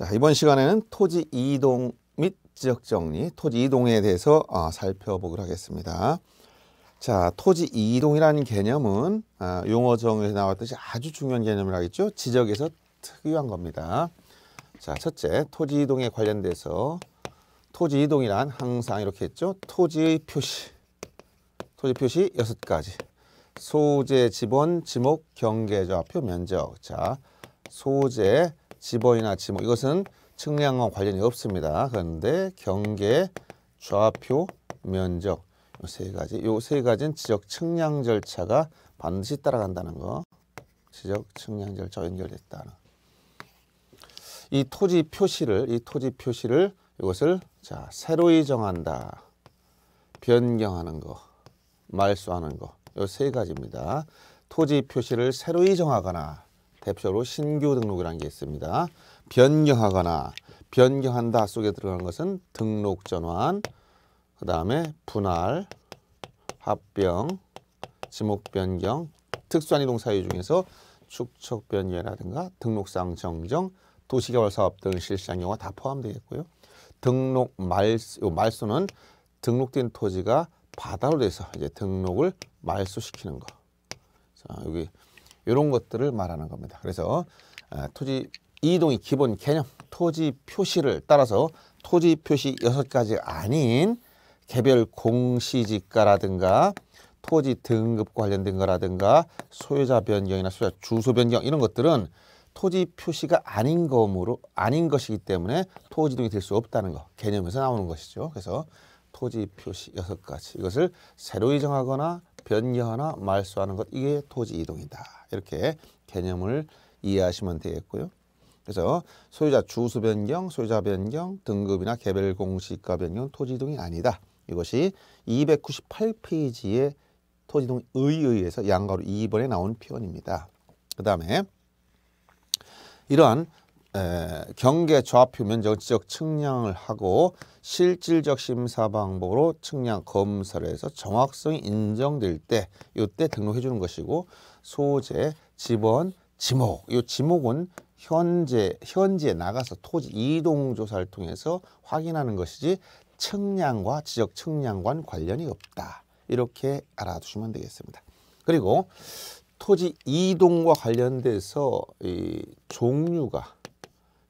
자, 이번 시간에는 토지 이동 및 지역 정리, 토지 이동에 대해서 어, 살펴보기로 하겠습니다. 자, 토지 이동이라는 개념은 아, 어, 용어정에 나왔듯이 아주 중요한 개념을 하겠죠. 지적에서 특유한 겁니다. 자, 첫째, 토지 이동에 관련돼서 토지 이동이란 항상 이렇게 했죠. 토지의 표시, 토지 표시 여섯 가지. 소재, 지번, 지목, 경계좌표, 면적. 자, 소재, 지번이나 지목 이것은 측량과 관련이 없습니다. 그런데 경계, 좌표, 면적 요세 가지 요세 가지는 지적 측량 절차가 반드시 따라간다는 거. 지적 측량 절차 연결됐다는. 이 토지 표시를 이 토지 표시를 이것을 자 새로이 정한다. 변경하는 거, 말소하는 거. 요세 가지입니다. 토지 표시를 새로이 정하거나 대표로 신규 등록이라는 게 있습니다. 변경하거나 변경한다 속에 들어가 것은 등록 전환, 그 다음에 분할, 합병, 지목 변경, 특수한 이동 사유 중에서 축척 변경이라든가 등록상 정정, 도시개발 사업 등 실시한 경우가 다 포함되겠고요. 등록 말소, 말소는 등록된 토지가 바다로 돼서 이제 등록을 말소시키는 거. 자, 여기 이런 것들을 말하는 겁니다. 그래서 아, 토지 이동이 기본 개념, 토지 표시를 따라서 토지 표시 여 가지 아닌 개별 공시지가라든가 토지 등급 관련된 거라든가 소유자 변경이나 소유자 주소 변경 이런 것들은 토지 표시가 아닌 거므로 아닌 것이기 때문에 토지 이이될 수 없다는 거 개념에서 나오는 것이죠. 그래서 토지 표시 여 가지 이것을 새로이 정하거나 변이하나 말소하는 것 이게 토지 이동이다. 이렇게 개념을 이해하시면 되겠고요. 그래서 소유자 주수 변경, 소유자 변경, 등급이나 개별 공시가 변경 토지 이동이 아니다. 이것이 298페이지의 토지 이동 의의에서 양가로 2번에 나온 표현입니다. 그 다음에 이러한 에, 경계 좌표 면적 지적 측량을 하고 실질적 심사 방법으로 측량 검사를 해서 정확성이 인정될 때 이때 등록해 주는 것이고 소재, 집원, 지목 이 지목은 현재 현지에 나가서 토지 이동 조사를 통해서 확인하는 것이지 측량과 지적 측량과는 관련이 없다 이렇게 알아두시면 되겠습니다. 그리고 토지 이동과 관련돼서 이 종류가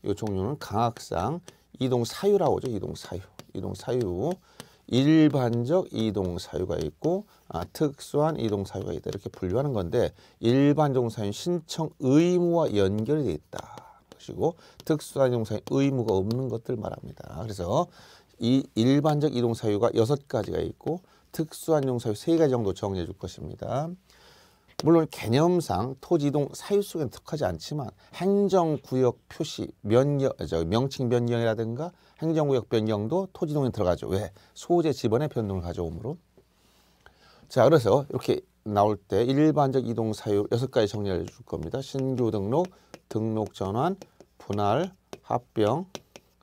이 종류는 강학상 이동 사유라고 하죠. 이동 사유. 이동 사유. 일반적 이동 사유가 있고 아, 특수한 이동 사유가 있다. 이렇게 분류하는 건데 일반적 사유 신청 의무와 연결이 돼 있다. 것시고 특수한 이동 사유 의무가 없는 것들 말합니다. 그래서 이 일반적 이동 사유가 여섯 가지가 있고 특수한 이동 사유 세 가지 정도 정리해 줄 것입니다. 물론 개념상 토지동 사유속에는 특하지 않지만 행정구역 표시 변경, 저 명칭 변경이라든가 행정구역 변경도 토지동에 들어가죠. 왜? 소재 지번의 변동을 가져오므로. 자, 그래서 이렇게 나올 때 일반적 이동 사유 여섯 가지 정리해 줄 겁니다. 신규 등록, 등록 전환, 분할, 합병,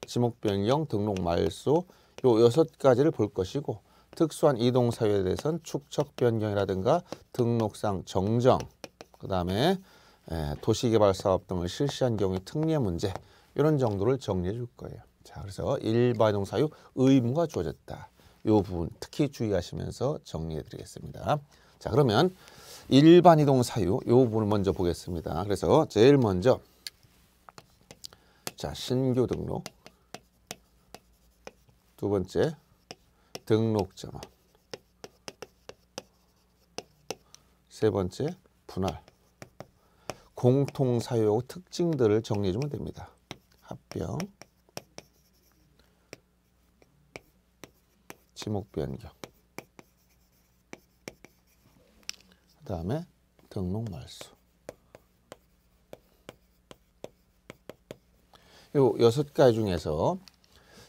지목 변경, 등록 말소 요 여섯 가지를 볼 것이고 특수한 이동 사유에 대해서는 축척 변경이라든가 등록상 정정, 그다음에 예, 도시개발 사업 등을 실시한 경우의 특례 문제 이런 정도를 정리해 줄 거예요. 자, 그래서 일반 이동 사유 의무가 주어졌다. 이 부분 특히 주의하시면서 정리해 드리겠습니다. 자, 그러면 일반 이동 사유 이 부분을 먼저 보겠습니다. 그래서 제일 먼저 자, 신규 등록 두 번째 등록점만세 번째 분할 공통 사용 특징들을 정리해 주면 됩니다. 합병 지목 변경 그 다음에 등록 말수 이 여섯 가지 중에서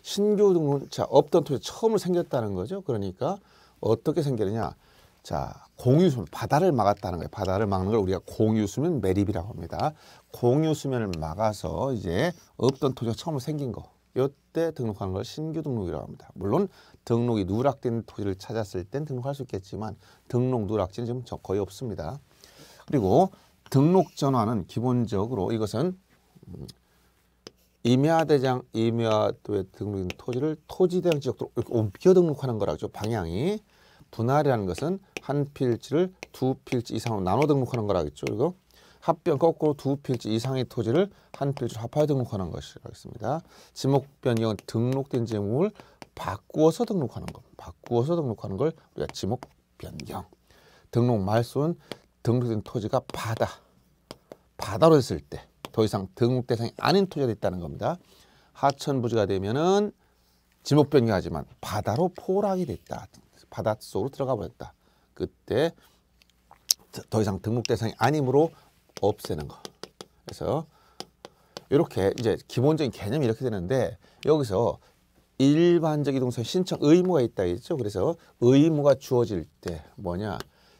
신규 등록자 없던 토지 처음 으로 생겼다는 거죠. 그러니까 어떻게 생기느냐? 자, 공유수면 바다를 막았다는 거예요. 바다를 막는 걸 우리가 공유수면 매립이라고 합니다. 공유수면을 막아서 이제 없던 토지가 처음 으로 생긴 거. 이때 등록하는 걸 신규 등록이라고 합니다. 물론 등록이 누락된 토지를 찾았을 땐 등록할 수 있겠지만 등록 누락지는 지금 거의 없습니다. 그리고 등록 전환은 기본적으로 이것은 음, 임야대장 임야도에 등록된 토지를 토지대장 지역으로 옮겨 등록하는 거라죠. 방향이 분할이라는 것은 한 필지를 두 필지 이상으로 나눠 등록하는 거라겠죠. 그리고 합병 거꾸로 두 필지 이상의 토지를 한 필지로 합하여 등록하는 것이라겠습니다. 지목 변경 등록된 지목을 바꾸어서 등록하는 것, 바꾸어서 등록하는 걸 우리가 지목 변경. 등록 말소는 등록된 토지가 바다, 바다로 했을 때더 이상 등록 대상이 아닌 토지가 있다는 겁니다. 하천부지가 되면은 지목 변경하지만 바다로 포락이 됐다. 바다 속으로 들어가 버렸다. 그때 더 이상 등록 대상이 아니므로 없애는 거. 그래서 이렇게 이제 기본적인 개념이 이렇게 되는데 여기서 일반적 이동서 신청 의무가 있다 했죠. 그래서 의무가 주어질 때 뭐냐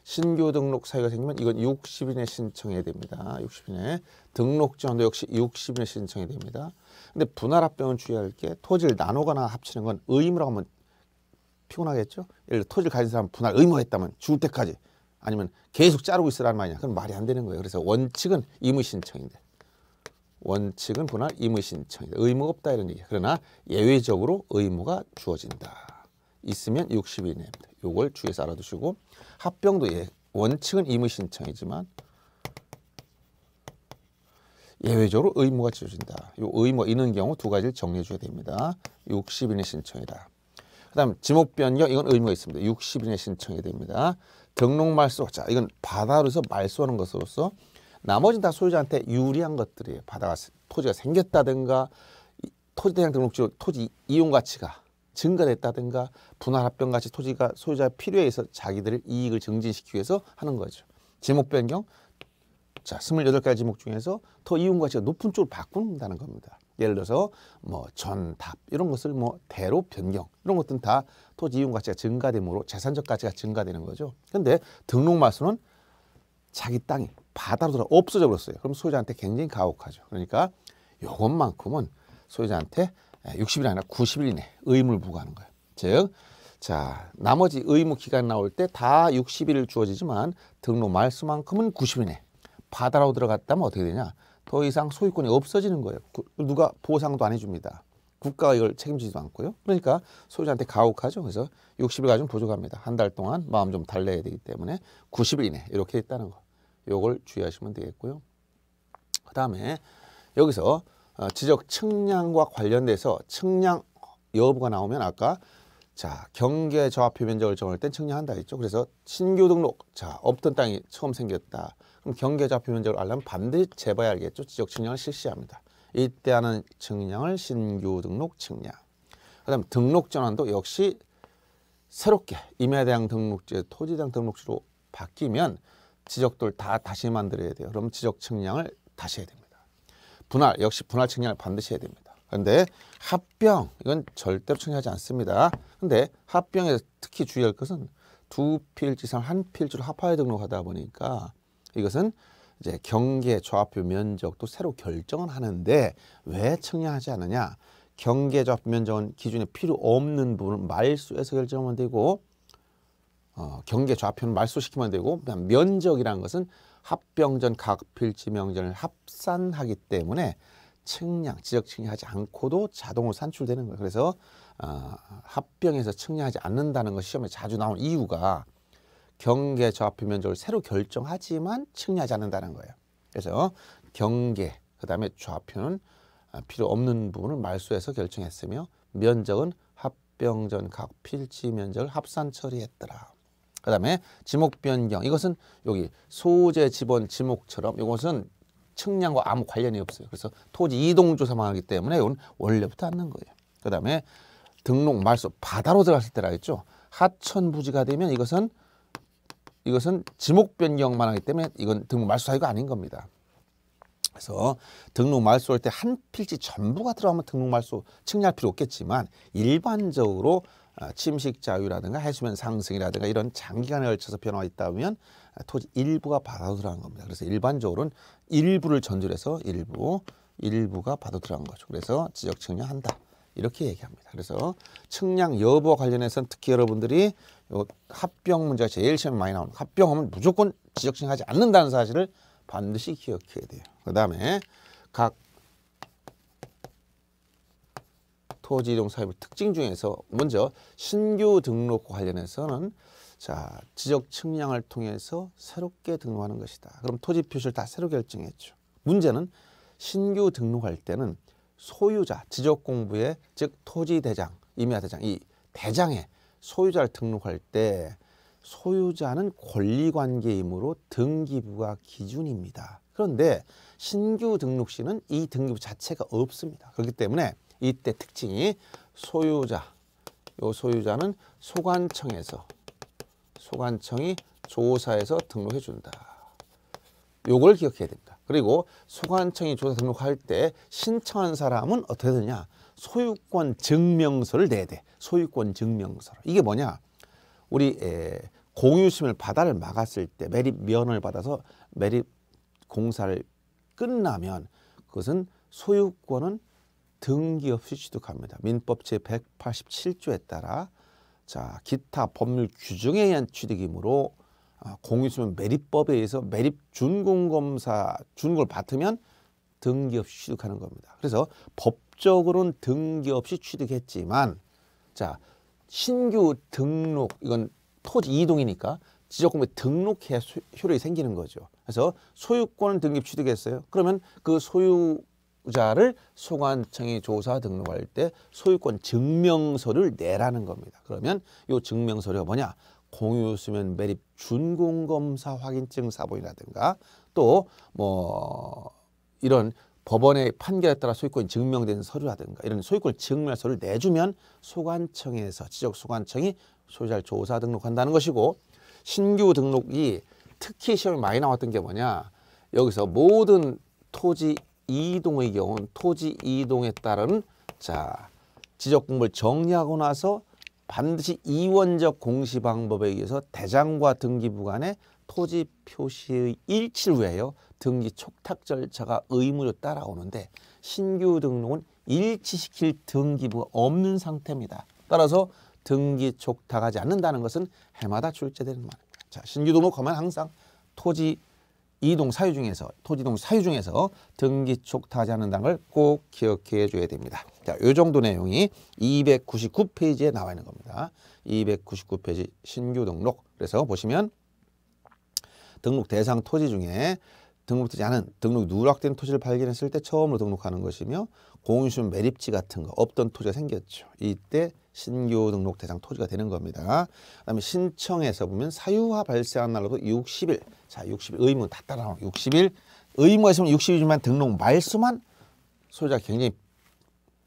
신규 등록 사유가 생기면 이건 60인에 신청해야 됩니다. 60인에 등록 지원도 역시 60인에 신청해야 됩니다. 근데 분할 합병은 주의할 게 토지를 나누거나 합치는 건의무라 하면 피곤하겠죠. 예를 들어 토지를 가진 사람 분할 의무했다면 죽을 때까지 아니면 계속 자르고 있으라는 말이냐. 그건 말이 안 되는 거예요. 그래서 원칙은 임의 신청인데 원칙은 분할 임의 신청이다. 의무가 없다 이런 얘기. 그러나 예외적으로 의무가 주어진다. 있으면 60인입니다. 요걸 주의해서 알아두시고 합병도 예, 원칙은 임의 신청이지만 예외적으로 의무가 지어진다. 이 의무가 있는 경우 두 가지를 정리해 줘야 됩니다. 60인의 신청이다. 그 다음 지목 변경 이건 의무가 있습니다. 60인의 신청이 됩니다. 등록 말소 자 이건 바다로서 말소하는 것으로서 나머지는 다 소유자한테 유리한 것들이에요. 바다가 토지가 생겼다든가 토지 대장 등록지 로 토지 이용 가치가 증가됐다든가 분할합병 같이 토지가 소유자 필요에 의해서 자기들 이익을 증진시키기 위해서 하는 거죠. 제목 변경, 자, 28가지 지목 중에서 더 이윤 가치가 높은 쪽으로 바꾼다는 겁니다. 예를 들어서 뭐 전답 이런 것을 뭐 대로 변경 이런 것들은 다 토지 이용 가치가 증가됨으로 재산적 가치가 증가되는 거죠. 근데 등록 말소는 자기 땅이 바다로 돌아 없어져 버렸어요. 그럼 소유자한테 굉장히 가혹하죠. 그러니까 요것만큼은 소유자한테 60일이 예, 아니라 90일 이내 의무를 부과하는 거예요. 즉, 자, 나머지 의무 기간 나올 때 다 60일 을 주어지지만 등록 말수만큼은 90일 이내. 바다로 들어갔다면 어떻게 되냐? 더 이상 소유권이 없어지는 거예요. 누가 보상도 안 해줍니다. 국가가 이걸 책임지지도 않고요. 그러니까 소유자한테 가혹하죠. 그래서 60일 가지고 부족합니다. 한 달 동안 마음 좀 달래야 되기 때문에 90일 이내 이렇게 있다는 거. 요걸 주의하시면 되겠고요. 그 다음에 여기서 아, 지적 측량과 관련돼서 측량 여부가 나오면 아까 자 경계 저화표 면적을 정할 땐 측량한다 했죠. 그래서 신규 등록 자 없던 땅이 처음 생겼다. 그럼 경계 저화표 면적을 알려면 반드시 재봐야 알겠죠. 지적 측량을 실시합니다. 이때 하는 측량을 신규 등록 측량. 그다음 등록 전환도 역시 새롭게 임야 대항 등록지 토지 대항 등록지로 바뀌면 지적들 다 다시 만들어야 돼요. 그럼 지적 측량을 다시 해야 됩니다. 분할 역시 분할 측량을 반드시 해야 됩니다. 그런데 합병 이건 절대로 청해하지 않습니다. 근데 합병에 특히 주의할 것은 두 필지 상한 필지로 합하에 등록하다 보니까 이것은 이제 경계 좌표 면적도 새로 결정을 하는데 왜 청량하지 않느냐? 경계 좌표 면적은 기준에 필요 없는 부분은 말수에서 결정하면 되고 어, 경계 좌표는 말소시키면 되고 면적이라는 것은 합병전 각필지명전을 합산하기 때문에 측량, 지적 측량하지 않고도 자동으로 산출되는 거예요. 그래서 어, 합병에서 측량하지 않는다는 것이 시험에 자주 나온 이유가 경계 저합표 면적을 새로 결정하지만 측량하지 않는다는 거예요. 그래서 경계, 그 다음에 좌표는 아, 필요 없는 부분을 말소해서 결정했으며 면적은 합병전 각 필지 면적을 합산 처리했더라. 그 다음에 지목 변경 이것은 여기 소재 지번 지목처럼 이것은 측량과 아무 관련이 없어요. 그래서 토지 이동 조사만 하기 때문에 이건 원래부터 않는 거예요. 그 다음에 등록 말소 바다로 들어갔을 때라 했죠. 하천 부지가 되면 이것은 이것은 지목 변경만 하기 때문에 이건 등록 말소 사유가 아닌 겁니다. 그래서 등록 말소할 때 한 필지 전부가 들어가면 등록 말소 측량할 필요 없겠지만 일반적으로 아, 침식 자유라든가 해수면 상승이라든가 이런 장기간에 걸쳐서 변화가 있다면 토지 일부가 받아 들어간 겁니다. 그래서 일반적으로는 일부를 전제로 해서 일부, 일부가 받아 들어간 거죠. 그래서 지적 측량한다. 이렇게 얘기합니다. 그래서 측량 여부와 관련해서는 특히 여러분들이 요 합병 문제가 제일 처음에 많이 나오는 합병하면 무조건 지적 측량하지 않는다는 사실을 반드시 기억해야 돼요. 그 다음에 각 토지이동 사업의 특징 중에서 먼저 신규 등록 관련해서는 자 지적 측량을 통해서 새롭게 등록하는 것이다. 그럼 토지 표시를 다 새로 결정했죠. 문제는 신규 등록할 때는 소유자 지적 공부에 즉 토지 대장 임야 대장 이 대장에 소유자를 등록할 때 소유자는 권리관계이므로 등기부가 기준입니다. 그런데 신규 등록 시는 이 등기부 자체가 없습니다. 그렇기 때문에 이때 특징이 소유자, 요 소유자는 소관청에서 소관청이 조사해서 등록해 준다. 요걸 기억해야 됩니다. 그리고 소관청이 조사 등록할 때 신청한 사람은 어떻게 되냐? 소유권 증명서를 내야 돼. 소유권 증명서. 이게 뭐냐? 우리 공유심을 바다를 막았을 때 매립 면을 받아서 매립 공사를 끝나면 그것은 소유권은 등기업 수취도 갑니다. 민법 제187조에 따라 자 기타 법률 규정에 의한 취득이므로 아, 공유수면 매립법에 의해서 매립 준공검사 준 걸 받으면 등기 없이 취득하는 겁니다. 그래서 법적으로는 등기 없이 취득했지만 자 신규 등록 이건 토지 이동이니까 지적금부 등록해야 효력이 생기는 거죠. 그래서 소유권 등기 취득했어요. 그러면 그 소유 소유자를 소관청에 조사 등록할 때 소유권 증명서를 내라는 겁니다. 그러면 이 증명서가 뭐냐? 공유수면 매립 준공검사 확인증 사본이라든가 또 뭐 이런 법원의 판결에 따라 소유권이 증명된 서류라든가 이런 소유권 증명 서를 내주면 소관청에서 지적 소관청이 소유자를 조사 등록한다는 것이고 신규 등록이 특히 시험이 많이 나왔던 게 뭐냐 여기서 모든 토지 이동의 경우는 토지 이동에 따른 자 지적 공부를 정리하고 나서 반드시 이원적 공시 방법에 의해서 대장과 등기부 간의 토지 표시의 일치를 위하여 등기 촉탁 절차가 의무로 따라오는데 신규 등록은 일치시킬 등기부가 없는 상태입니다. 따라서 등기 촉탁하지 않는다는 것은 해마다 출제되는 말입니다. 자, 신규 등록하면 항상 토지 이동 사유 중에서 토지동 사유 중에서 등기촉 타지하는 당을 꼭 기억해 줘야 됩니다. 자, 요 정도 내용이 299페이지에 나와 있는 겁니다. 299페이지 신규 등록. 그래서 보시면 등록 대상 토지 중에 등록되지 않은 등록 누락된 토지를 발견했을 때 처음으로 등록하는 것이며 공유심 매립지 같은 거 없던 토지가 생겼죠. 이때 신규 등록 대상 토지가 되는 겁니다. 그다음에 신청에서 보면 사유화 발생한 날로부터 60일. 자, 60일 의무 다 따라와. 60일 의무가 있으면 60일이지만 등록 말소만 소유자 굉장히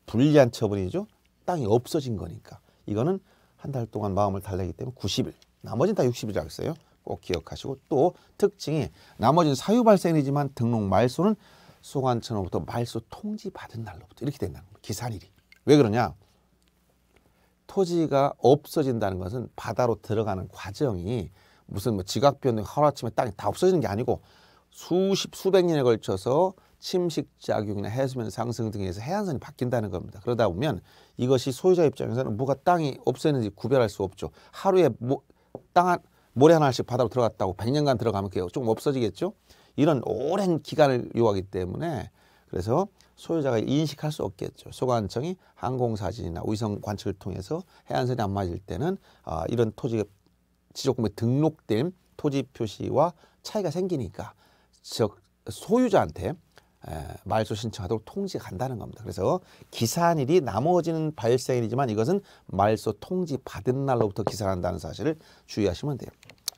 불리한 처분이죠. 땅이 없어진 거니까. 이거는 한 달 동안 마음을 달래기 때문에 90일. 나머지는 다 60일이라고 했어요. 꼭 기억하시고 또 특징이 나머지는 사유 발생이지만 등록 말소는 소관청으로부터 말소 통지 받은 날로부터 이렇게 된다는 거예요. 기산일이. 왜 그러냐? 토지가 없어진다는 것은 바다로 들어가는 과정이 무슨 뭐 지각변동 하루아침에 땅이 다 없어지는 게 아니고 수십 수백 년에 걸쳐서 침식작용이나 해수면 상승 등에서 해안선이 바뀐다는 겁니다. 그러다 보면 이것이 소유자 입장에서는 뭐가 땅이 없었는지 구별할 수 없죠. 하루에 뭐, 땅 한, 모래 하나씩 바다로 들어갔다고 백년간 들어가면 그게 조금 없어지겠죠. 이런 오랜 기간을 요하기 때문에 그래서 소유자가 인식할 수 없겠죠. 소관청이 항공사진이나 위성 관측을 통해서 해안선이 안 맞을 때는 아, 이런 토지 지적금에 등록된 토지 표시와 차이가 생기니까 즉 소유자한테 에, 말소 신청하도록 통지 간다는 겁니다. 그래서 기산일이 나머지는 발생일이지만 이것은 말소 통지 받은 날로부터 기산한다는 사실을 주의하시면 돼요.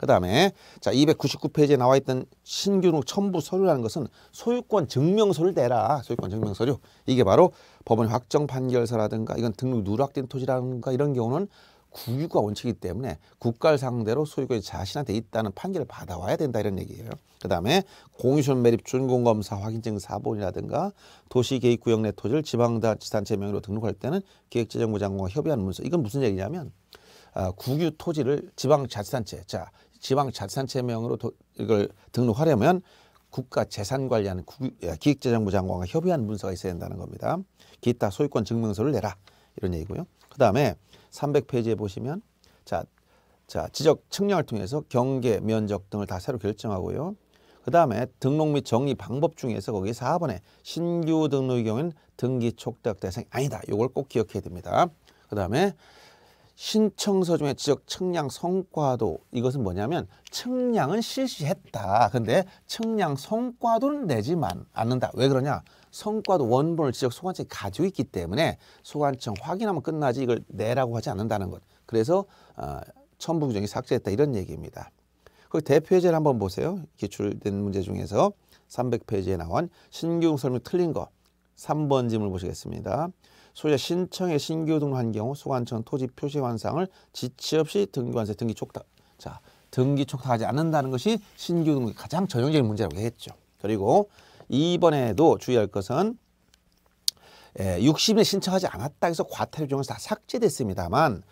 그 다음에 자 299페이지에 나와 있던 신규록 첨부 서류라는 것은 소유권 증명서를 내라. 소유권 증명서류. 이게 바로 법원 확정 판결서라든가 이건 등록 누락된 토지라든가 이런 경우는 국유가 원칙이기 때문에 국가를 상대로 소유권이 자신한테 있다는 판결을 받아와야 된다 이런 얘기예요. 그 다음에 공유전 매립 준공검사 확인증 사본이라든가 도시 계획 구역 내 토지를 지방자치단체 명의로 등록할 때는 기획재정부 장관과 협의하는 문서. 이건 무슨 얘기냐면 아, 국유 토지를 지방자치단체 자 지방 자치단체 명으로 도, 이걸 등록하려면 국가 재산 관리하는 국, 예, 기획재정부 장관과 협의한 문서가 있어야 된다는 겁니다. 기타 소유권 증명서를 내라 이런 얘기고요. 그 다음에 300페이지에 보시면 자, 자 지적 측량을 통해서 경계, 면적 등을 다 새로 결정하고요. 그 다음에 등록 및 정리 방법 중에서 거기 4번에 신규 등록의 경우에는 등기 촉탁 대상이 아니다. 이걸 꼭 기억해야 됩니다. 그 다음에 신청서 중에 지역 측량 성과도 이것은 뭐냐면 측량은 실시했다. 근데 측량 성과도는 내지만 않는다. 왜 그러냐? 성과도 원본을 지역 소관청이 가지고 있기 때문에 소관청 확인하면 끝나지 이걸 내라고 하지 않는다는 것. 그래서 어, 첨부 규정이 삭제했다 이런 얘기입니다. 그 대표제를 한번 보세요. 기출된 문제 중에서 300페이지에 나온 신규 설명 틀린 거 3번 질문 보시겠습니다. 소유자 신청에 신규 등록한 경우 소관청 토지 표시 환상을 지체 없이 등기관세 등기 촉탁 자 등기 촉탁하지 않는다는 것이 신규 등록의 가장 전형적인 문제라고 했죠. 그리고 이번에도 주의할 것은 예, 60일 신청하지 않았다 해서 과태료 조정에서 다 삭제됐습니다만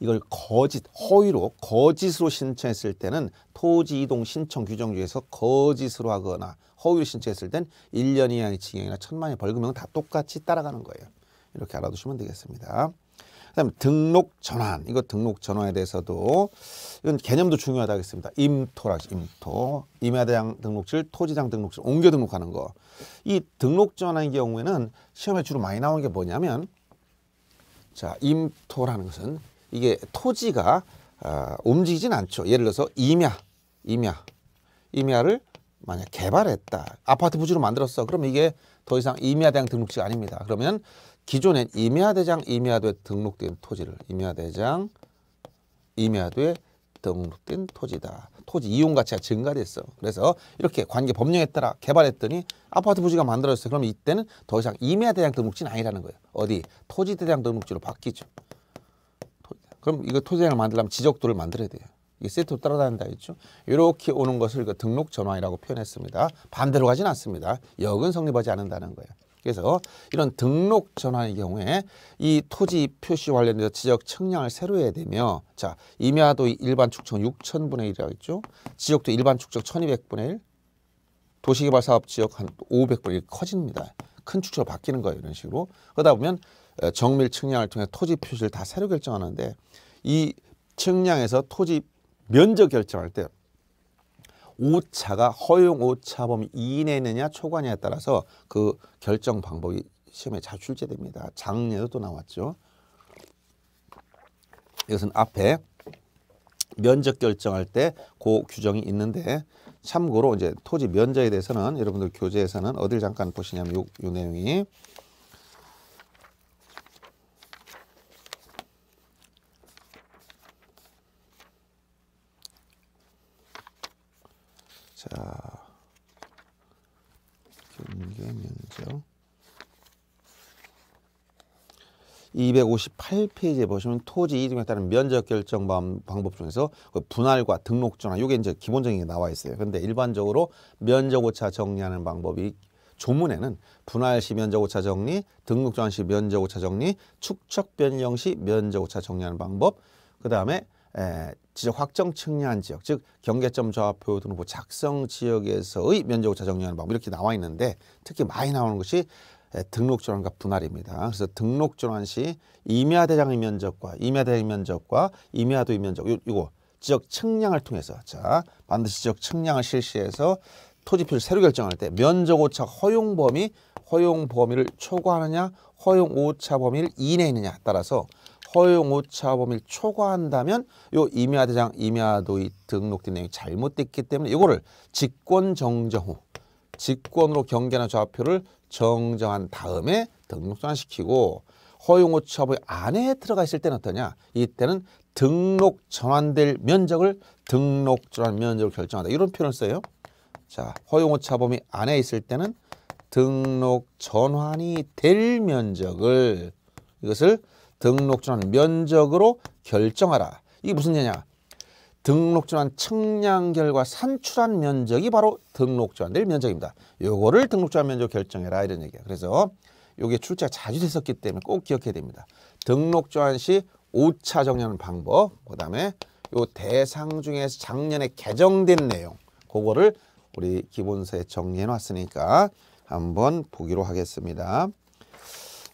이걸 거짓, 허위로 거짓으로 신청했을 때는 토지 이동 신청 규정 중에서 거짓으로 하거나 허위로 신청했을 땐 1년 이하의 징역이나 천만 의 벌금형 은다 똑같이 따라가는 거예요. 이렇게 알아두시면 되겠습니다. 그다음 등록 전환 이거 등록 전환에 대해서도 이건 개념도 중요하다고 했습니다. 임토라 임토 임야대장 등록실 토지장 등록실 옮겨 등록하는 거 이 등록 전환의 경우에는 시험에 주로 많이 나오는 게 뭐냐면 자 임토라는 것은 이게 토지가 어, 움직이진 않죠. 예를 들어서 임야 임야 임야를 만약 개발했다 아파트 부지로 만들었어 그럼 이게 더 이상 임야대장 등록지 아닙니다. 그러면 기존엔 임야대장 임야도에 등록된 토지를 임야대장 임야도에 등록된 토지다. 토지 이용 가치가 증가됐어. 그래서 이렇게 관계 법령에 따라 개발했더니 아파트 부지가 만들어졌어. 그럼 이때는 더 이상 임야대장 등록지는 아니라는 거예요. 어디 토지대장 등록지로 바뀌죠. 그럼 이거 토지대장을 만들려면 지적도를 만들어야 돼요. 이게 세트로 따라다닌다 했죠. 이렇게 오는 것을 그 등록 전환이라고 표현했습니다. 반대로 가진 않습니다. 역은 성립하지 않는다는 거예요. 그래서 이런 등록 전환의 경우에 이 토지 표시 관련해서 지역 측량을 새로 해야 되며 자 임야도 일반 축적 6천분의 1이라고 했죠. 지역도 일반 축적 1200분의 1 도시개발 사업 지역 한 500분의 1 커집니다. 큰 축적으로 바뀌는 거예요. 이런 식으로. 그러다 보면 정밀 측량을 통해 토지 표시를 다 새로 결정하는데 이 측량에서 토지 면적 결정할 때 오차가 허용 오차범위 이내느냐 초과냐에 따라서 그 결정 방법이 시험에 잘 출제됩니다. 작년에도 또 나왔죠. 이것은 앞에 면적 결정할 때 그 규정이 있는데 참고로 이제 토지 면적에 대해서는 여러분들 교재에서는 어딜 잠깐 보시냐면 요, 요 내용이 자, 경계 면적. 258페이지에 보시면 토지 이름에 따른 면적 결정 방법 중에서 그 분할과 등록 전환 이게 이제 기본적인 게 나와 있어요. 근데 일반적으로 면적 오차 정리하는 방법이 조문에는 분할 시 면적 오차 정리, 등록 전환 시 면적 오차 정리, 축척 변경 시 면적 오차 정리하는 방법, 그 다음에 지적 확정 측량한 지역, 즉 경계점 좌표 등으로 뭐 작성 지역에서의 면적 오차 정리하는 방법 이렇게 나와 있는데 특히 많이 나오는 것이 등록 전환과 분할입니다. 그래서 등록 전환 시 임야 대장의 면적과 임야 대장의 면적과 임야도의 면적 요, 이거 지적 측량을 통해서 자 반드시 지적 측량을 실시해서 토지 표를 새로 결정할 때 면적 오차 허용 범위 허용 범위를 초과하느냐 허용 오차 범위를 이내 있느냐 따라서 허용 오차범위를 초과한다면 요 임야 대장 임야도의 등록된 내용이 잘못됐기 때문에 이거를 직권 정정 후 직권으로 경계하는 좌표를 정정한 다음에 등록전환시키고 허용오차범위 안에 들어가 있을 때는 어떠냐 이때는 등록 전환될 면적을 등록 전환 면적을 결정한다 이런 표현을 써요 자 허용오차범위 안에 있을 때는 등록 전환이 될 면적을 이것을 등록전환 면적으로 결정하라. 이게 무슨 얘냐? 등록전환 측량 결과 산출한 면적이 바로 등록전환될 면적입니다. 요거를 등록전환 면적 결정해라 이런 얘기야. 그래서 요게 출제가 자주 됐었기 때문에 꼭 기억해야 됩니다. 등록전환 시 오차 정리하는 방법, 그다음에 요 대상 중에서 작년에 개정된 내용, 그거를 우리 기본서에 정리해 놨으니까 한번 보기로 하겠습니다.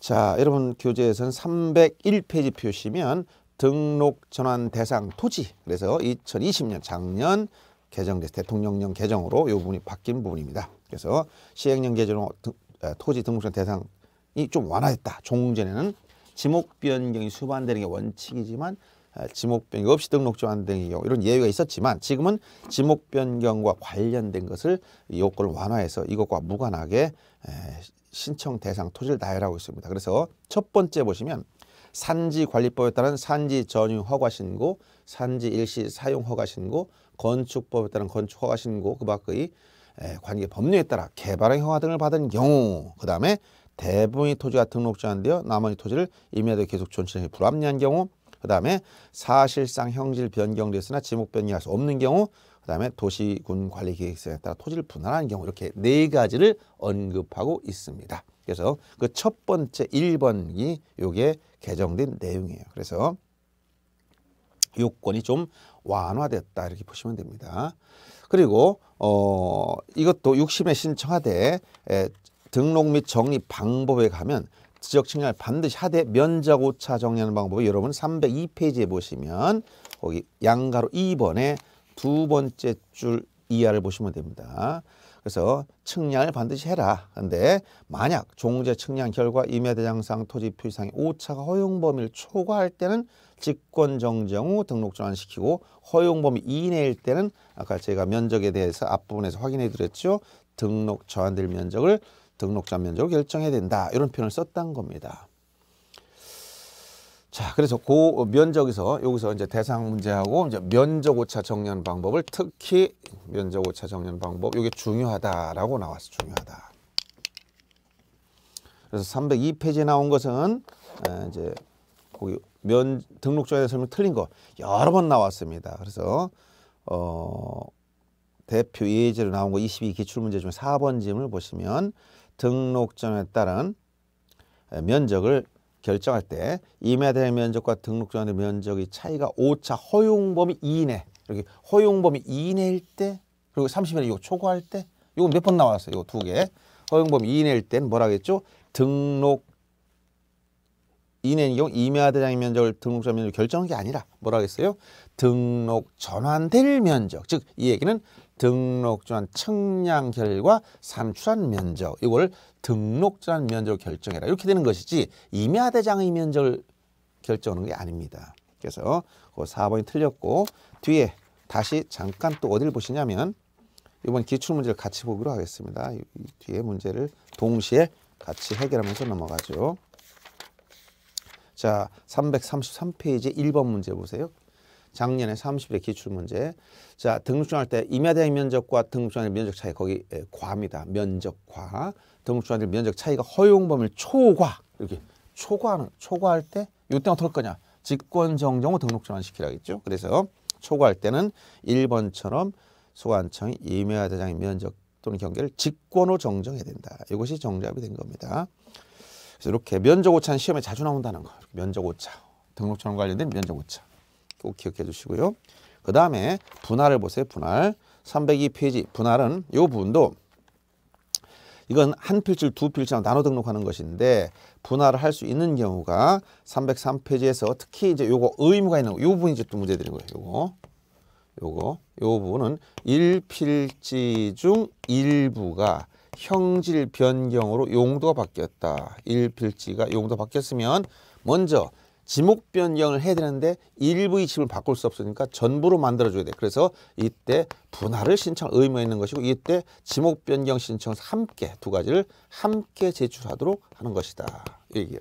자, 여러분 교재에서는 301페이지 표시면 등록 전환 대상 토지 그래서 2020년 작년 개정돼서 대통령령 개정으로 이 부분이 바뀐 부분입니다. 그래서 시행령 개정으로 등, 아, 토지 등록 전환 대상이 좀 완화됐다. 종전에는 지목 변경이 수반되는 게 원칙이지만 아, 지목 변경 없이 등록 전환 등의 경우 이런 예외가 있었지만 지금은 지목 변경과 관련된 것을 요건을 완화해서 이것과 무관하게 에, 신청 대상 토지를 나열하고 있습니다. 그래서 첫 번째 보시면 산지관리법에 따른 산지 전유 허가 신고, 산지 일시 사용 허가 신고, 건축법에 따른 건축 허가 신고 그 밖의 관계 법률에 따라 개발의 허가 등을 받은 경우 그 다음에 대부분의 토지가 등록자인데요. 나머지 토지를 임야도 계속 존치하기 불합리한 경우 그 다음에 사실상 형질 변경됐으나 지목 변경할 수 없는 경우 그다음에 도시군 관리 계획서에 따라 토지를 분할하는 경우 이렇게 네 가지를 언급하고 있습니다. 그래서 그 첫 번째 일번이 요게 개정된 내용이에요. 그래서 요건이 좀 완화됐다 이렇게 보시면 됩니다. 그리고 어 이것도 육심에 신청하되 에, 등록 및정리 방법에 가면 지적 측량을 반드시 하되 면적 오차 정리하는 방법을 여러분 302페이지에 보시면 거기 양가로 2번에 두 번째 줄 이하를 보시면 됩니다. 그래서 측량을 반드시 해라. 근데 만약 종제 측량 결과 임야대장상 토지 표시상의 오차가 허용 범위를 초과할 때는 직권 정정 후 등록 전환시키고 허용 범위 이내일 때는 아까 제가 면적에 대해서 앞부분에서 확인해 드렸죠. 등록 저한될 면적을 등록 전 면적으로 결정해야 된다. 이런 표현을 썼다는 겁니다. 자, 그래서 고 면적에서 여기서 이제 대상 문제하고 이제 면적 오차 정리하는 방법을 특히 면적 오차 정리하는 방법 이게 중요하다라고 나왔어. 중요하다. 그래서 302페이지에 나온 것은 이제 거기 면 등록조에 대해 설명 틀린 거 여러 번 나왔습니다. 그래서 어 대표 예제로 나온 거 22 기출문제 중 4번 지문을 보시면 등록전에 따른 면적을 결정할 때임 2m 면적과 등록 전건의 면적이 차이가 5차 허용 범위 이내 이렇게 허용 범위 이내일때 그리고 30m 이거 초과할 때 이거 몇 번 나왔어요? 이거 두 개. 허용 범위 이내일 때는 뭐라 하겠죠? 등록 이내는 경우 임야 대장의 면적을 등록 전면 적 결정한 게 아니라 뭐라 하겠어요? 등록 전환될 면적 즉 이 얘기는 등록 전환 측량 결과 산출한 면적 이걸 등록전 면적을 결정해라. 이렇게 되는 것이지 임야대장의 면적을 결정하는 게 아닙니다. 그래서 그 4번이 틀렸고 뒤에 다시 잠깐 또 어디를 보시냐면 이번 기출문제를 같이 보기로 하겠습니다. 이 뒤에 문제를 동시에 같이 해결하면서 넘어가죠. 자, 333페이지 1번 문제 보세요. 작년에 30일의 기출문제. 자, 등록증 할때 임야대학 면적과 등록증 아닌 면적 차이 거기 예, 과입니다. 면적과. 등록증 할때 면적 차이가 허용 범위를 초과. 이렇게 초과하는 초과할 때 이때 어떨 거냐? 직권 정정후 등록 전을시키라겠죠 그래서 초과할 때는 1번처럼 소관청이 임야 대장의 면적 또는 경계를 직권으로 정정해야 된다. 이것이 정답이 된 겁니다. 그래서 이렇게 면적 오차는 시험에 자주 나온다는 거. 면적 오차. 등록 전환 관련된 면적 오차. 꼭 기억해 주시고요. 그 다음에 분할을 보세요. 분할. 302페이지 분할은 이 부분도 이건 한 필줄 두 필줄 나눠 등록하는 것인데 분할을 할 수 있는 경우가 303페이지에서 특히 이제 요거 의무가 있는 요 부분이 이제 또 문제 되는 거예요. 요거 요거 요 부분은 1필지 중 일부가 형질 변경으로 용도가 바뀌었다. 1필지가 용도가 바뀌었으면 먼저 지목 변경을 해야 되는데 일부 의집을 바꿀 수 없으니까 전부로 만들어줘야 돼. 그래서 이때 분할을 신청 의무에 있는 것이고 이때 지목 변경 신청을 함께 두 가지를 함께 제출하도록 하는 것이다. 얘기예요.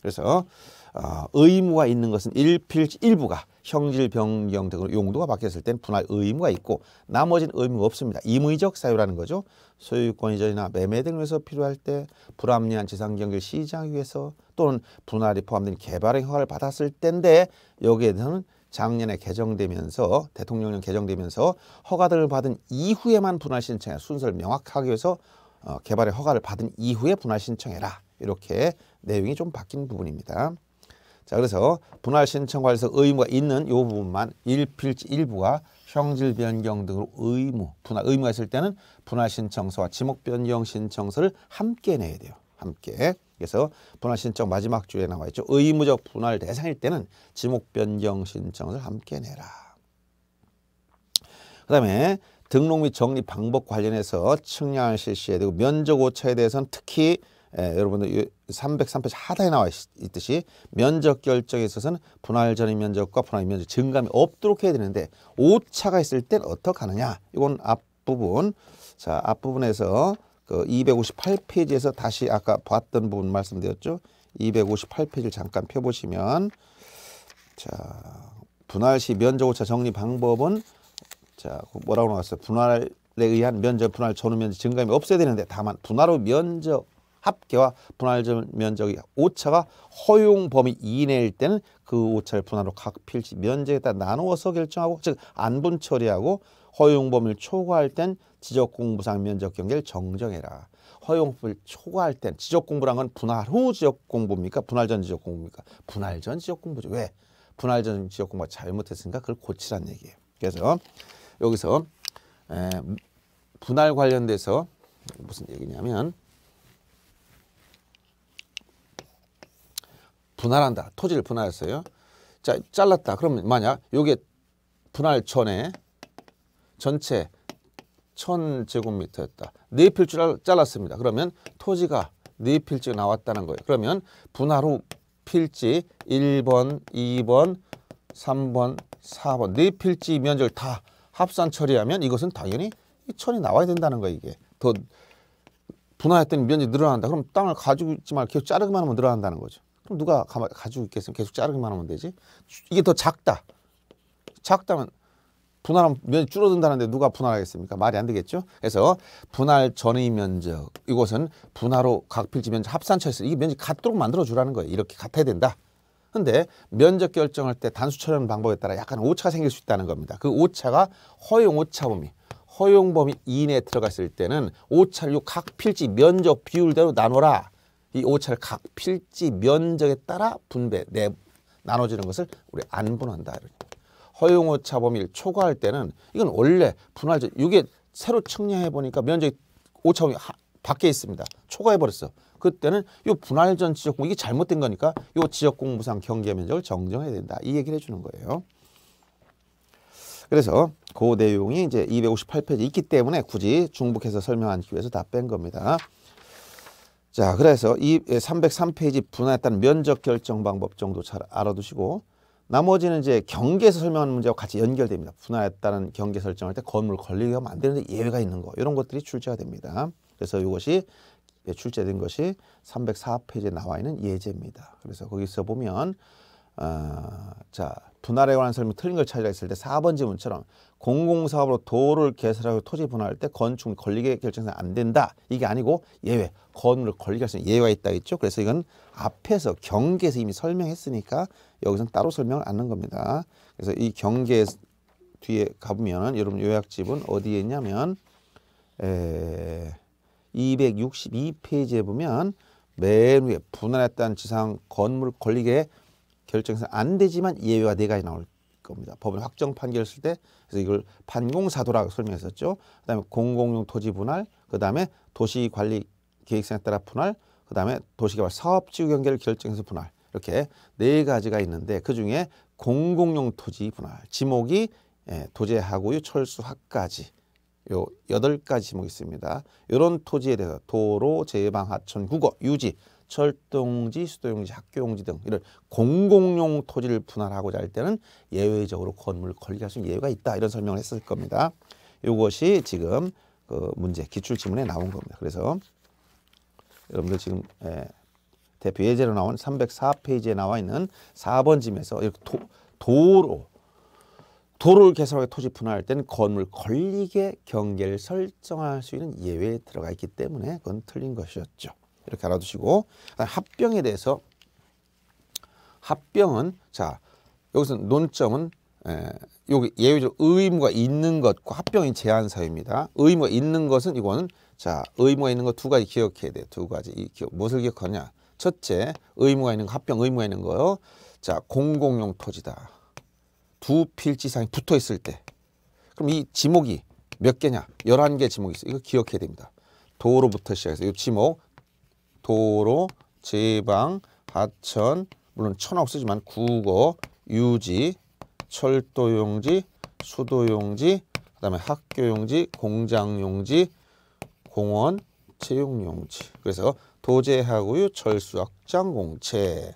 그래서 어, 의무가 있는 것은 일필 일부가 형질 변경 등으로 용도가 바뀌었을 땐 분할 의무가 있고 나머지는 의무가 없습니다. 임의적 사유라는 거죠. 소유권 이전이나 매매 등에서 필요할 때 불합리한 지상 경기를 시장 위해서 또는 분할이 포함된 개발의 허가를 받았을 때인데 여기에 대해서는 작년에 개정되면서 대통령령 개정되면서 허가 등을 받은 이후에만 분할 신청의 순서를 명확하게 해서 어, 개발의 허가를 받은 이후에 분할 신청해라 이렇게 내용이 좀 바뀐 부분입니다. 자, 그래서 분할 신청 관련해서 의무가 있는 요 부분만 일필지 일부가 형질 변경 등으로 의무, 분할 의무가 있을 때는 분할 신청서와 지목 변경 신청서를 함께 내야 돼요. 함께. 그래서 분할 신청 마지막 줄에 나와 있죠. 의무적 분할 대상일 때는 지목 변경 신청서를 함께 내라. 그다음에 등록 및 정리 방법 관련해서 측량을 실시해야 되고 면적 오차에 대해서는 특히 예, 여러분들 303페이지 하단에 나와 있듯이 면적 결정에 있어서는 분할 전입 면적과 분할 면적 증감이 없도록 해야 되는데 오차가 있을 땐 어떻게 하느냐 이건 앞부분 자 앞부분에서 그 258페이지에서 다시 아까 봤던 부분 말씀드렸죠 258페이지를 잠깐 펴보시면 자 분할 시 면적 오차 정리 방법은 자 뭐라고 나왔어요 분할에 의한 면적 분할 전후 면적 증감이 없어야 되는데 다만 분할후 면적 합계와 분할 면적의 오차가 허용 범위 이내일 때는 그 오차를 분할로 각 필지 면적에 따라 나누어서 결정하고 즉 안분 처리하고 허용 범위를 초과할 땐 지적 공부상 면적 경계를 정정해라. 허용 범위를 초과할 땐 지적 공부란 건 분할 후 지적 공부입니까? 분할 전 지적 공부입니까? 분할 전 지적 공부죠. 왜? 분할 전 지적 공부가 잘못했으니까 그걸 고치란 얘기예요. 그래서 여기서 에, 분할 관련돼서 무슨 얘기냐면 분할한다. 토지를 분할했어요. 자, 잘랐다. 그러면 만약 요게 분할 전에 전체 천제곱미터였다. 네 필지를 잘랐습니다. 그러면 토지가 네 필지가 나왔다는 거예요. 그러면 분할 후 필지 1번, 2번, 3번, 4번 네 필지 면적을 다 합산 처리하면 이것은 당연히 이 천이 나와야 된다는 거예요. 이게 더 분할했더니 면적이 늘어난다. 그럼 땅을 가지고 있지 말고 계속 자르기만 하면 늘어난다는 거죠. 그럼 누가 가, 가지고 있겠으면 계속 자르기만 하면 되지. 이게 더 작다. 작다면 분할하면 면이 줄어든다는데 누가 분할하겠습니까? 말이 안 되겠죠? 그래서 분할 전의 면적 이곳은 분할로 각필지 면적 합산처에서 이게 면적 같도록 만들어 주라는 거예요. 이렇게 같아야 된다. 근데 면적 결정할 때 단수 처리하는 방법에 따라 약간 오차가 생길 수 있다는 겁니다. 그 오차가 허용 오차 범위. 허용 범위 이내에 들어갔을 때는 오차를 요 각필지 면적 비율대로 나눠라. 이 오차를 각 필지 면적에 따라 분배 내 네, 나눠지는 것을 우리 안 분한다. 허용 오차 범위를 초과할 때는 이건 원래 분할적 이게 새로 측량해 보니까 면적이 오차 범위 하, 밖에 있습니다. 초과해 버렸어. 그때는 이 분할전 지역공 이게 잘못된 거니까 이 지역공 부상 경계 면적을 정정해야 된다. 이 얘기를 해주는 거예요. 그래서 그 내용이 이제 258페이지 있기 때문에 굳이 중복해서 설명하기 위해서 다 뺀 겁니다. 자, 그래서 이 303페이지 예, 분할에 따른 면적 결정 방법 정도 잘 알아두시고 나머지는 이제 경계에서 설명하는 문제와 같이 연결됩니다. 분할에 따른 경계 설정할 때 건물 건리이 하면 안 되는데 예외가 있는 거 이런 것들이 출제가 됩니다. 그래서 이것이 예, 출제된 것이 304페이지에 나와 있는 예제입니다. 그래서 거기서 보면 어, 자 분할에 관한 설명 틀린 걸 찾아있을 때 4번 지문처럼 공공사업으로 도를 개설하고 토지 분할할 때 건축물 권리계 결정상 안 된다. 이게 아니고 예외. 건물을 권리계 결정 예외가 있다 했죠 그래서 이건 앞에서 경계에서 이미 설명했으니까 여기서는 따로 설명을 안는 겁니다. 그래서 이 경계 뒤에 가보면 여러분 요약집은 어디에 있냐면 에, 262페이지에 보면 맨 위에 분할했다는 지상 건물 권리계 결정상 안 되지만 예외가 네 가지 나올 겁니다. 법원 확정 판결했을 때 그래서 이걸 판공사도라고 설명했었죠. 그다음에 공공용 토지 분할, 그다음에 도시관리 계획서에 따라 분할, 그다음에 도시개발 사업지구 경계를 결정해서 분할 이렇게 네 가지가 있는데 그 중에 공공용 토지 분할 지목이 예, 도제하고유 철수하까지요 여덟 가지 지목이 있습니다. 이런 토지에 대해서 도로, 제방, 하천, 국어, 유지 철도용지, 수도용지, 학교용지 등 이런 공공용 토지를 분할하고자 할 때는 예외적으로 건물을 건립할 수 있는 예외가 있다 이런 설명을 했을 겁니다. 이것이 지금 그 문제 기출 지문에 나온 겁니다. 그래서 여러분들 지금 예, 대표 예제로 나온 304페이지에 나와 있는 4번 짐에서 이렇게 도, 도로 도로를 개설하게 토지 분할할 때는 건물 건립의 경계를 설정할 수 있는 예외에 들어가 있기 때문에 그건 틀린 것이었죠. 이렇게 알아두시고 합병에 대해서 합병은 자 여기서 논점은 에, 예, 여기 예외적 의무가 있는 것과 합병이 제한 사유입니다. 의무가 있는 것은 이거는 자 의무가 있는 것 두 가지 기억해야 돼. 두 가지 이 기억 무엇을 기억하냐? 첫째 의무가 있는 거, 합병 의무가 있는 거요. 자 공공용 토지다. 두 필지 상이 붙어 있을 때 그럼 이 지목이 몇 개냐? 열한 개 지목이 있어. 이거 기억해야 됩니다. 도로부터 시작해서 이 지목 도로, 제방, 하천, 물론 천없 쓰지만 국어, 유지, 철도용지, 수도용지, 그다음에 학교용지, 공장용지, 공원, 체육용지. 그래서 도제하고요 철수 확장 공채.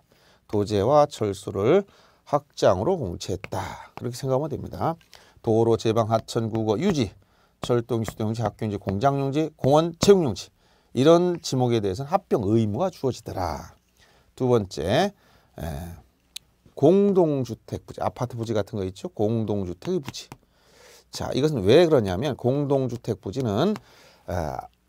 도제와 철수를 학장으로 공채했다. 그렇게 생각하면 됩니다. 도로, 제방, 하천, 국어, 유지, 철도용지, 수도용지, 학교용지, 공장용지, 공원, 체육용지. 이런 지목에 대해서는 합병 의무가 주어지더라. 두 번째, 에, 공동주택 부지, 아파트 부지 같은 거 있죠. 공동주택의 부지. 자, 이것은 왜 그러냐면 공동주택 부지는 에,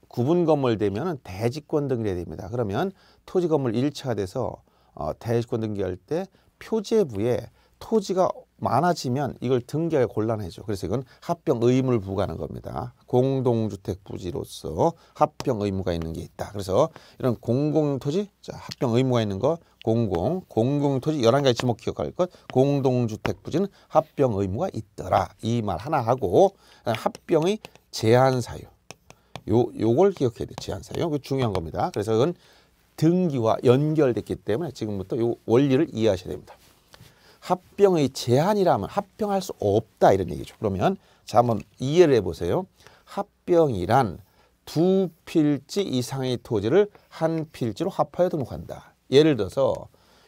구분 건물 되면 대지권 등기해야 됩니다. 그러면 토지 건물 일차가 돼서 어, 대지권 등기할 때 표제부에 토지가 많아지면 이걸 등기하기 곤란해져. 그래서 이건 합병 의무를 부과하는 겁니다. 공동주택 부지로서 합병 의무가 있는 게 있다. 그래서 이런 공공토지, 자, 합병 의무가 있는 거, 공공, 공공토지 열한 가지 지목 기억할 것, 공동주택 부지는 합병 의무가 있더라. 이 말 하나 하고 합병의 제한 사유. 요 요걸 기억해야 돼. 제한 사유. 그 중요한 겁니다. 그래서 이건 등기와 연결됐기 때문에 지금부터 요 원리를 이해하셔야 됩니다. 합병의 제한이라면 합병할 수 없다 이런 얘기죠. 그러면 자 한번 이해를 해 보세요. 합병이란 두 필지 이상의 토지를 한 필지로 합하여 등록한다. 예를 들어서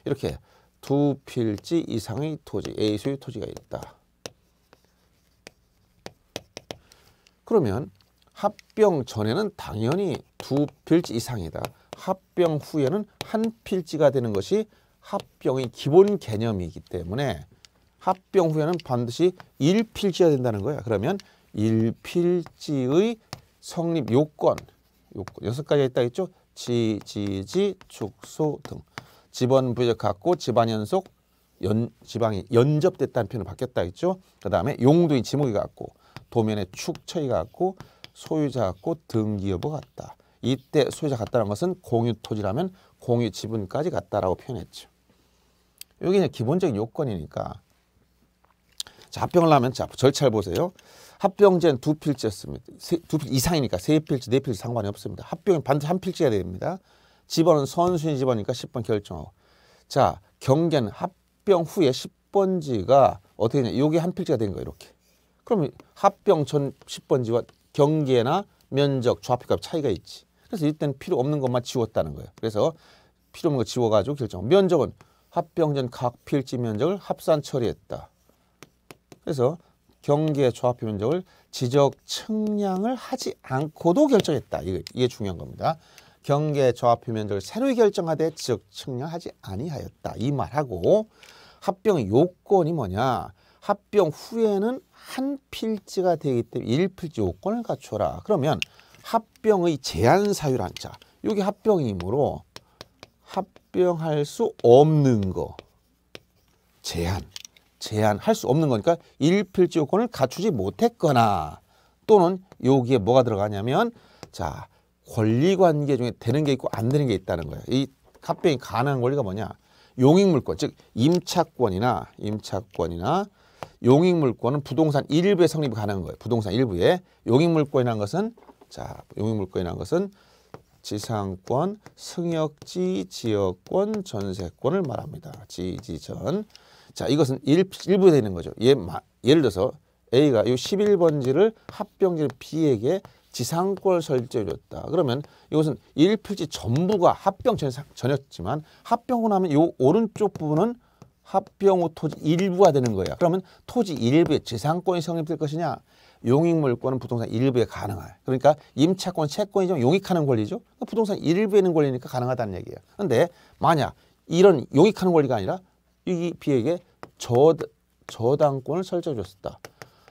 이렇게 두 필지 이상의 토지, A 소유 토지가 있다. 그러면 합병 전에는 당연히 두 필지 이상이다. 합병 후에는 한 필지가 되는 것이 합병의 기본 개념이기 때문에 합병 후에는 반드시 일필지가 된다는 거야. 그러면 일필지의 성립 요건, 요건 여섯 가지가 있다 했죠? 지, 지지, 축소 등 집원 부적 같고 집안 연속 연, 지방이 연접됐다는 표현을 바뀌었다 했죠? 그 다음에 용도인 지목이 같고 도면의 축처이가 고 소유자 같고 등기 여부 같다. 이때 소유자 같다는 것은 공유 토지라면 공유 지분까지 같다라고 표현했죠. 여기 그 기본적인 요건이니까 자, 합병을 하면 자, 절차를 보세요. 합병제는 두 필지였습니다. 세, 두필 이상이니까 세 필지, 네 필지 상관이 없습니다. 합병은 반드시 한 필지가 됩니다. 집어은 선순위 집어니까 10번 결정하고. 자, 경계는 합병 후에 10번지가 어떻게 되냐. 요게 한 필지가 된 거예요, 이렇게. 그러면 합병 전 10번지와 경계나 면적, 좌표값 차이가 있지. 그래서 이때는 필요 없는 것만 지웠다는 거예요. 그래서 필요 없는 거 지워가지고 결정. 하 면적은 합병 전 각 필지 면적을 합산 처리했다. 그래서 경계 조합표 면적을 지적 측량을 하지 않고도 결정했다. 이게, 이게 중요한 겁니다. 경계 조합표 면적을 새로 결정하되 지적 측량하지 아니하였다. 이 말하고 합병 요건이 뭐냐. 합병 후에는 한 필지가 되기 때문에 일필지 요건을 갖춰라. 그러면 합병의 제한 사유란 자. 여기 합병이므로 합병할 수 없는 거. 제한. 제한할 수 없는 거니까 일필지 요건을 갖추지 못했거나 또는 여기에 뭐가 들어가냐면 자 권리관계 중에 되는 게 있고 안 되는 게 있다는 거예요. 이 합병이 가능한 권리가 뭐냐? 용익물권, 즉 임차권이나 임차권이나 용익물권은 부동산 일부에 성립이 가능한 거예요. 부동산 일부에 용익물권이라는 것은 자 용익물권이라는 것은 지상권, 승역지, 지역권, 전세권을 말합니다. 지지전. 자, 이것은 일, 부에 되는 거죠. 예, 마, 예를 들어서 A가 이 11번지를 합병지를 B에게 지상권 설정해줬다. 그러면 이것은 1필지 전부가 합병 전, 전이었지만 합병을 하면 이 오른쪽 부분은 합병 후 토지 일부가 되는 거야. 그러면 토지 일부에 지상권이 성립될 것이냐? 용익물권은 부동산 일부에 가능할. 그러니까 임차권, 채권이지 용익하는 권리죠. 부동산 일부에 있는 권리니까 가능하다는 얘기예요. 근데 만약 이런 용익하는 권리가 아니라 이 B에게 저, 저당권을 설정해 줬었다.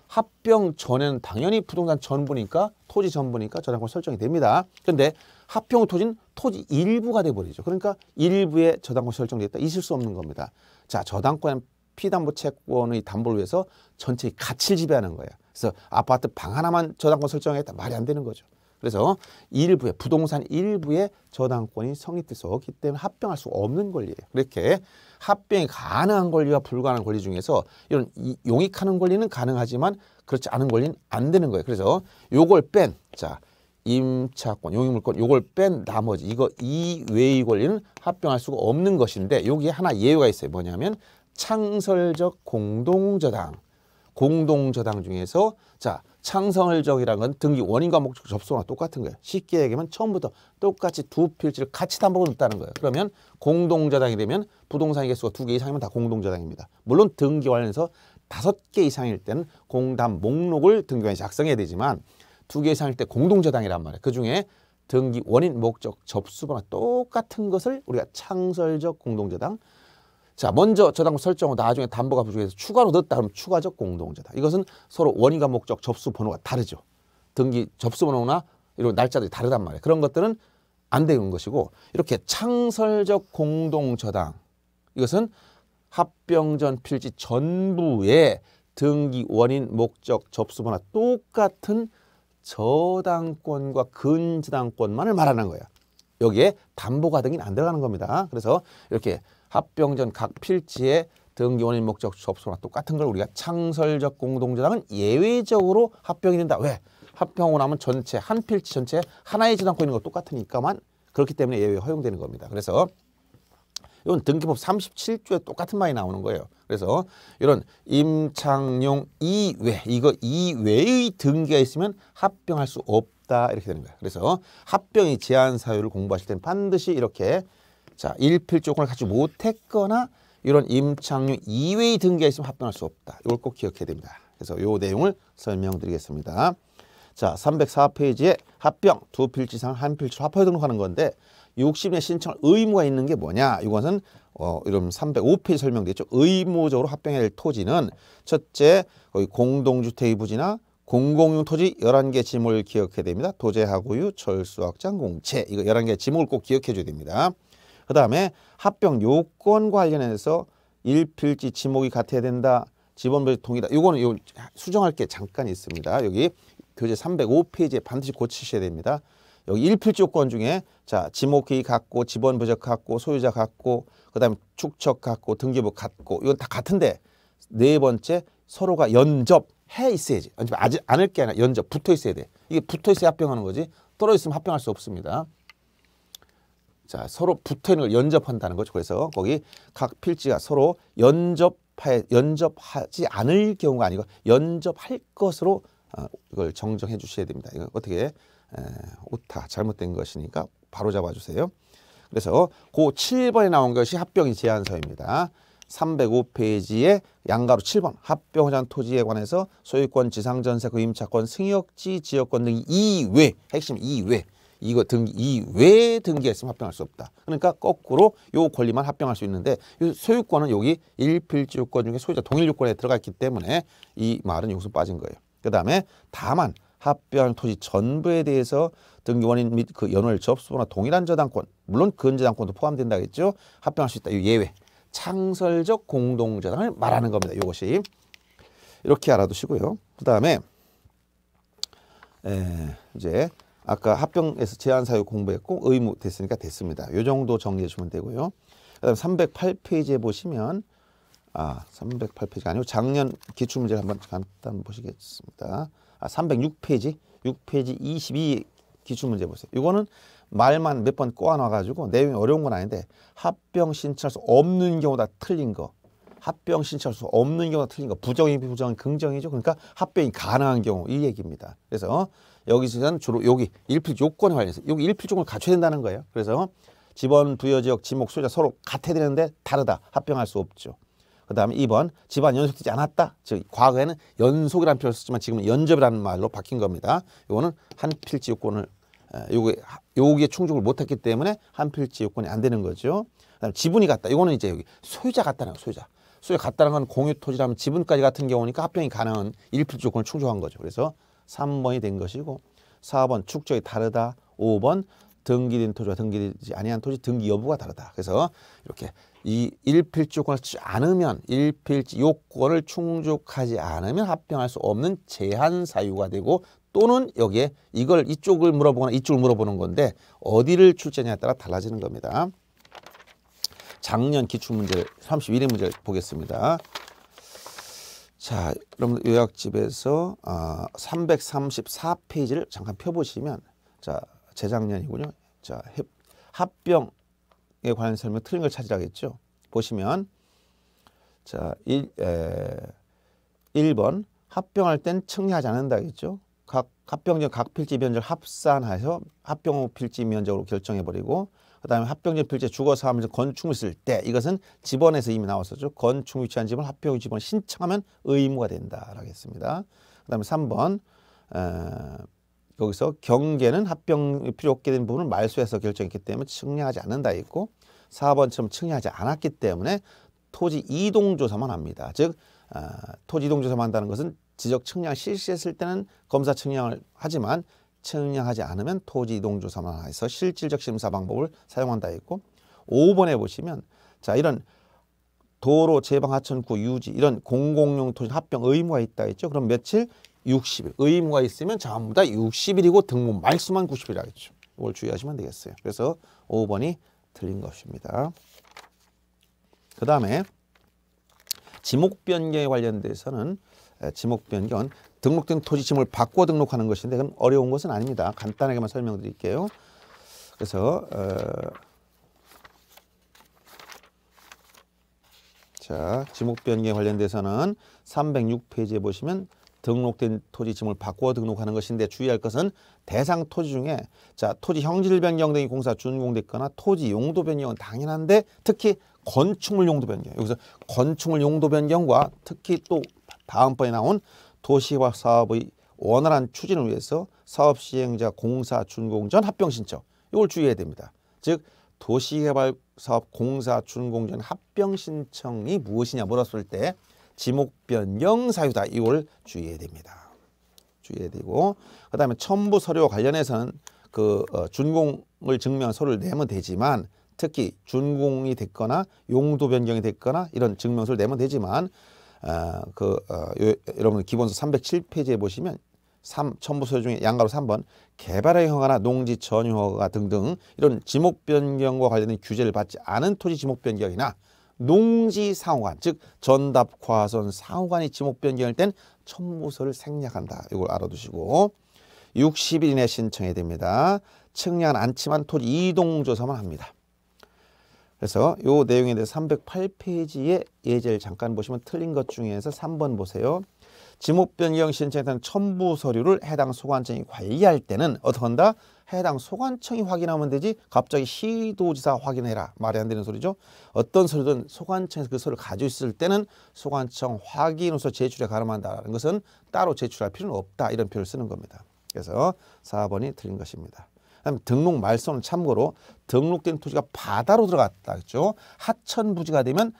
합병 전에는 당연히 부동산 전부니까 토지 전부니까 저당권 설정이 됩니다. 그런데 합병 토지는 토지 일부가 돼버리죠. 그러니까 일부의 저당권 설정됐다. 있을 수 없는 겁니다. 자, 저당권 피담보 채권의 담보를 위해서 전체의 가치를 지배하는 거예요. 그래서 아파트 방 하나만 저당권 설정했다. 말이 안 되는 거죠. 그래서 일부의 부동산 일부의 저당권이 성립돼서기 때문에 합병할 수 없는 권리예요. 그렇게 합병이 가능한 권리와 불가능한 권리 중에서 이런 용익하는 권리는 가능하지만 그렇지 않은 권리는 안 되는 거예요. 그래서 요걸 뺀 자. 임차권, 용익물권 요걸 뺀 나머지 이거 이외의 권리는 합병할 수가 없는 것인데 여기에 하나 예외가 있어요. 뭐냐면 창설적 공동저당 공동저당 중에서 자 창설적이라는 성건 등기 원인과 목적 접속과 똑같은 거예요. 쉽게 얘기하면 처음부터 똑같이 두 필지를 같이 담보로 넣다는 거예요. 그러면 공동저당이 되면 부동산 개수가 두 개 이상이면 다 공동저당입니다. 물론 등기 관련해서 다섯 개 이상일 때는 공담 목록을 등기관이 작성해야 되지만 두 개 이상일 때 공동저당이란 말이에요. 그중에 등기 원인 목적 접수번호 똑같은 것을 우리가 창설적 공동저당 자, 먼저 저당권 설정하고 나중에 담보가 부족해서 추가로 넣었다 그러면 추가적 공동자다 이것은 서로 원인과 목적, 접수 번호가 다르죠. 등기 접수 번호나 이런 날짜들이 다르단 말이에요. 그런 것들은 안 되는 것이고 이렇게 창설적 공동 저당 이것은 합병 전 필지 전부에 등기 원인, 목적, 접수 번호 똑같은 저당권과 근저당권만을 말하는 거예요. 여기에 담보가 등이 안 들어가는 겁니다. 그래서 이렇게 합병전 각 필지에 등기원인 목적 접수나 똑같은 걸 우리가 창설적 공동저당은 예외적으로 합병이 된다. 왜? 합병을하면 전체 한 필지 전체 하나의 저당권 있는 거 똑같으니까만 그렇기 때문에 예외 허용되는 겁니다. 그래서 이건 등기법 37조에 똑같은 말이 나오는 거예요. 그래서 이런 임창용 이외 이거 이외의 등기가 있으면 합병할 수 없다 이렇게 되는 거예요. 그래서 합병이 제한 사유를 공부하실 때는 반드시 이렇게 자, 일필조건을 갖지 못했거나 이런 임창용 이외의 등기가 있으면 합병할 수 없다. 이걸 꼭 기억해야 됩니다. 그래서 요 내용을 설명드리겠습니다. 자, 304페이지에 합병 두 필지상 이한 필지 합하여 등록하는 건데 60일 신청 의무가 있는 게 뭐냐? 이것은 어, 이런 305페이지 설명되죠. 의무적으로 합병해야 될 토지는 첫째, 거기 공동주택의 부지나 공공용 토지 열한 개 지목을 기억해야 됩니다. 도제하고유, 철수확장, 공채 이거 열한 개 지목을 꼭 기억해 줘야 됩니다. 그 다음에 합병 요건 관련해서 일필지 지목이 같아야 된다. 지번별 동이다 요거는 요 수정할 게 잠깐 있습니다. 여기 교재 305페이지에 반드시 고치셔야 됩니다. 여기 일필 조건 중에 자 지목이 같고 지번 부적 같고 소유자 같고 그다음에 축척 같고 등기부 같고 이건 다 같은데 네 번째 서로가 연접해 있어야지 아직 않을 게 아니라 연접 붙어 있어야 돼 이게 붙어 있어야 합병하는 거지 떨어 있으면 합병할 수 없습니다. 자 서로 붙어있는 걸 연접한다는 거죠. 그래서 거기 각 필지가 서로 연접하, 연접하지 않을 경우가 아니고 연접할 것으로 어, 이걸 정정해 주셔야 됩니다. 이거 어떻게 에, 오타 잘못된 것이니까 바로 잡아주세요. 그래서 고 7번에 나온 것이 합병이 제안서입니다. 305페이지에 양가로 7번 합병허장 토지에 관해서 소유권, 지상전세, 그임차권, 승역지, 지역권 등 이외 핵심 이외 이거 등이 외에 등기했으면 합병할 수 없다. 그러니까 거꾸로 요 권리만 합병할 수 있는데 소유권은 여기 일필지요건 중에 소유자 동일요건에 들어가있기 때문에 이 말은 여기서 빠진 거예요. 그다음에 다만 합병 토지 전부에 대해서 등기원인 및 그 연월 접수나 동일한 저당권 물론 근저당권도 포함된다겠죠. 합병할 수 있다. 이 예외 창설적 공동저당을 말하는 겁니다. 이것이 이렇게 알아두시고요. 그다음에 에, 이제 아까 합병에서 제한 사유 공부했고 의무 됐으니까 됐습니다. 요 정도 정리해 주면 되고요. 그다음 308페이지에 보시면 아 308페이지 아니고 작년 기출 문제 를 한번 간단 보시겠습니다. 아 306페이지 6페이지 22 기출 문제 보세요. 이거는 말만 몇 번 꼬아놔 가지고 내용이 어려운 건 아닌데 합병 신청할 수 없는 경우다 틀린 거. 합병 신청할 수 없는 경우다 틀린 거 부정이 부정 긍정이죠. 그러니까 합병이 가능한 경우 이 얘기입니다. 그래서 여기서는 주로 여기 일필 요건에 관해서 여기 일필종을 갖춰야 된다는 거예요. 그래서 집원 부여 지역 지목 소유자 서로 같아야 되는데 다르다. 합병할 수 없죠. 그다음에 2번 집안 연속되지 않았다. 즉 과거에는 연속이라는 표현을 썼지만 지금은 연접이라는 말로 바뀐 겁니다. 이거는한 필지 요건을 요게 요게 충족을 못 했기 때문에 한 필지 요건이 안 되는 거죠. 그다음에 지분이 같다. 이거는 이제 여기 소유자 같다는 거 소유자. 소유자 같다는 건 공유 토지라면 지분까지 같은 경우니까 합병이 가능한 일필지 요건을 충족한 거죠. 그래서 3번이 된 것이고 4번 축적이 다르다. 5번 등기된 토지와 등기되지 아니한 토지 등기 여부가 다르다. 그래서 이렇게 이 일필지 요건을 않으면 일필지 요건을 충족하지 않으면 합병할 수 없는 제한 사유가 되고 또는 여기에 이걸 이쪽을 물어보거나 이쪽을 물어보는 건데 어디를 출제냐에 따라 달라지는 겁니다. 작년 기출문제 3 1회 문제를 보겠습니다. 자, 여러분 요약집에서 아, 334페이지를 잠깐 펴보시면 자, 재작년이군요. 자, 합병에 관한 설명 틀린 걸 찾으라겠죠. 보시면 자, 1, 에, 1번 합병할 땐 청리하지 않는다겠죠. 각 합병전 각 필지 면적 을합산하여 합병 필지 면적으로 결정해 버리고 그다음에 합병전필제 주거사 하면서 건축물 쓸때 이것은 집원에서 이미 나왔었죠. 건축 위치한 집을 합병 집원 신청하면 의무가 된다라고 했습니다. 그다음에 3번 어, 여기서 경계는 합병 필요 없게 된 부분을 말소해서 결정했기 때문에 측량하지 않는다 있고 4번처럼 측량하지 않았기 때문에 토지 이동 조사만 합니다. 즉 어, 토지 이동 조사만 한다는 것은 지적 측량 실시했을 때는 검사 측량을 하지만 측량하지 않으면 토지 이동 조사만 해서 실질적 심사 방법을 사용한다 했고 5번에 보시면 자 이런 도로 제방 하천구 유지 이런 공공용 토지 합병 의무가 있다 했죠. 그럼 며칠 60일 의무가 있으면 전부 다 60일이고 등본 말수만 90일 하겠죠. 이걸 주의하시면 되겠어요. 그래서 5번이 틀린 것입니다. 그 다음에 지목 변경에 관련돼서는 지목 변경 등록된 토지침을 바꿔 등록하는 것인데 그건 어려운 것은 아닙니다. 간단하게만 설명드릴게요. 그래서 어, 자 지목 변경에 관련돼서는 306페이지에 보시면 등록된 토지침을 바꿔 등록하는 것인데 주의할 것은 대상 토지 중에 자 토지 형질 변경 등이 공사 준공됐거나 토지 용도 변경은 당연한데 특히 건축물 용도 변경 여기서 건축물 용도 변경과 특히 또 다음번에 나온 도시화 사업의 원활한 추진을 위해서 사업 시행자 공사 준공 전 합병 신청 이걸 주의해야 됩니다. 즉 도시개발 사업 공사 준공 전 합병 신청이 무엇이냐 물었을 때 지목 변경 사유다 이걸 주의해야 됩니다. 주의해야 되고 그다음에 첨부 서류 와 관련해서는 그 어, 준공을 증명한 서류를 내면 되지만 특히 준공이 됐거나 용도 변경이 됐거나 이런 증명서를 내면 되지만 어, 그 어, 여러분 기본서 307페이지에 보시면 3 첨부소 중에 양가로 3번 개발의 허가나 농지 전용 허가 등등 이런 지목 변경과 관련된 규제를 받지 않은 토지 지목 변경이나 농지 상호간 즉 전답 과선 상호간이 지목 변경일 땐첨부서를 생략한다. 이걸 알아두시고 60일 이내 신청해야 됩니다. 측량은 않지만 토지 이동 조사만 합니다. 그래서 요 내용에 대해서 308페이지의 예제를 잠깐 보시면 틀린 것 중에서 3번 보세요. 지목 변경 신청에 첨부 서류를 해당 소관청이 관리할 때는 어떤다? 해당 소관청이 확인하면 되지 갑자기 시도지사 확인해라 말이 안 되는 소리죠 어떤 서류든 소관청에서 그 서류를 가지고 있을 때는 소관청 확인후서 제출에 가름한다는 것은 따로 제출할 필요는 없다 이런 표현을 쓰는 겁니다 그래서 4번이 틀린 것입니다 그다음에 등록 말소는 참고로 등록된 토지가 바다로 들어갔다 그죠 하천 부지가 되면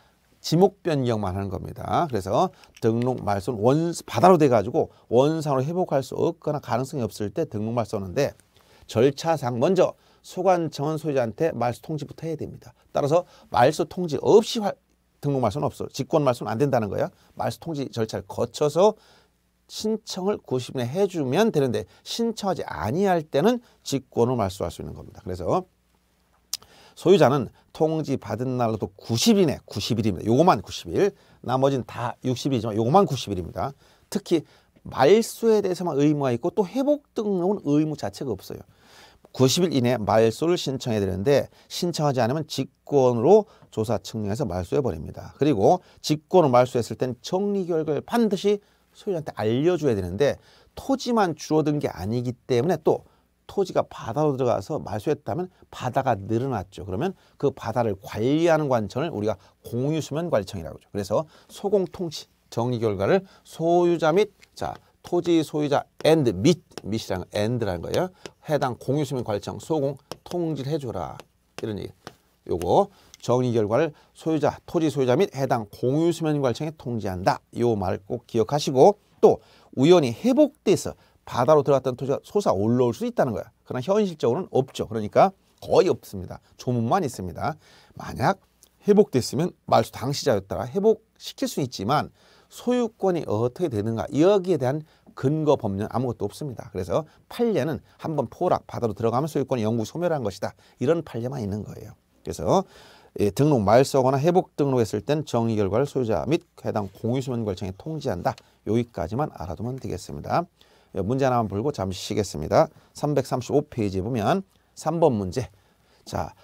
지목 변경만 하는 겁니다. 그래서 등록 말소는 원 바다로 돼 가지고 원상으로 회복할 수 없거나 가능성이 없을 때 등록 말소는데 절차상 먼저 소관청은 소유자한테 말소 통지부터 해야 됩니다. 따라서 말소 통지 없이 등록 말소는 없어. 직권 말소는 안 된다는 거야. 말소 통지 절차를 거쳐서 신청을 90일에 해주면 되는데 신청하지 아니할 때는 직권을 말소할 수 있는 겁니다. 그래서 소유자는 통지 받은 날로부 90일이네. 90일입니다. 요거만 90일. 나머지는 다 60일이지만 요거만 90일입니다. 특히 말소에 대해서만 의무가 있고 또 회복 등록은 의무 자체가 없어요. 90일 이내 말소를 신청해야 되는데 신청하지 않으면 직권으로 조사 측량해서 말소해 버립니다. 그리고 직권을 말소했을 땐 정리 결과를 반드시 소유자한테 알려줘야 되는데 토지만 줄어든 게 아니기 때문에 또 토지가 바다로 들어가서 말소했다면 바다가 늘어났죠. 그러면 그 바다를 관리하는 관청을 우리가 공유수면 관리청이라고 하죠. 그래서 소공통치 정리 결과를 소유자 및 자, 토지 소유자 and 및미시랑 and라는 거예요. 해당 공유수면 관리청 소공 통지를 해줘라 이런 얘기. 요거 정의 결과를 소유자, 토지 소유자 및 해당 공유수면관청에 통지한다. 이 말 꼭 기억하시고 또 우연히 회복돼서 바다로 들어갔던 토지가 솟아 올라올 수 있다는 거야. 그러나 현실적으로는 없죠. 그러니까 거의 없습니다. 조문만 있습니다. 만약 회복됐으면 말소 당시자였다가 회복시킬 수 있지만 소유권이 어떻게 되는가 여기에 대한 근거 법률 아무것도 없습니다. 그래서 판례는 한번 포락 바다로 들어가면 소유권이 영구 소멸한 것이다. 이런 판례만 있는 거예요. 그래서 예, 등록 말소하거나 회복 등록했을 땐 정의 결과를 소유자 및 해당 공유수면 결정에 통지한다. 여기까지만 알아두면 되겠습니다. 예, 문제 하나만 풀고 잠시 쉬겠습니다. 335페이지에 보면 3번 문제. 자,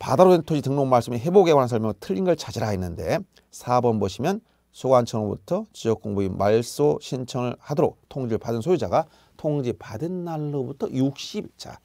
바다로 된 토지 등록 말소 및 회복에 관한 설명 틀린 걸 찾으라 했는데 4번 보시면 소관청으로부터 지역공부의 말소 신청을 하도록 통지를 받은 소유자가 통지받은 날로부터 60일 자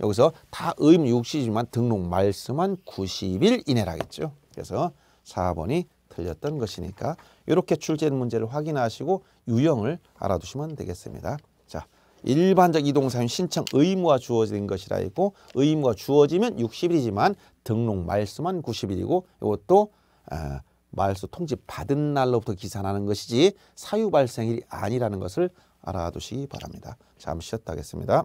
여기서 다 의무육시지만 등록 말씀한 90일 이내라겠죠. 그래서 4번이 틀렸던 것이니까 이렇게 출제 된 문제를 확인하시고 유형을 알아두시면 되겠습니다. 자, 일반적 이동사용 신청 의무가 주어진 것이라 있고 의무가 주어지면 60일이지만 등록 말수만 90일이고 이것도 아, 말수 통지 받은 날로부터 기산하는 것이지 사유 발생일이 아니라는 것을 알아두시기 바랍니다. 잠시 쉬었다 하겠습니다.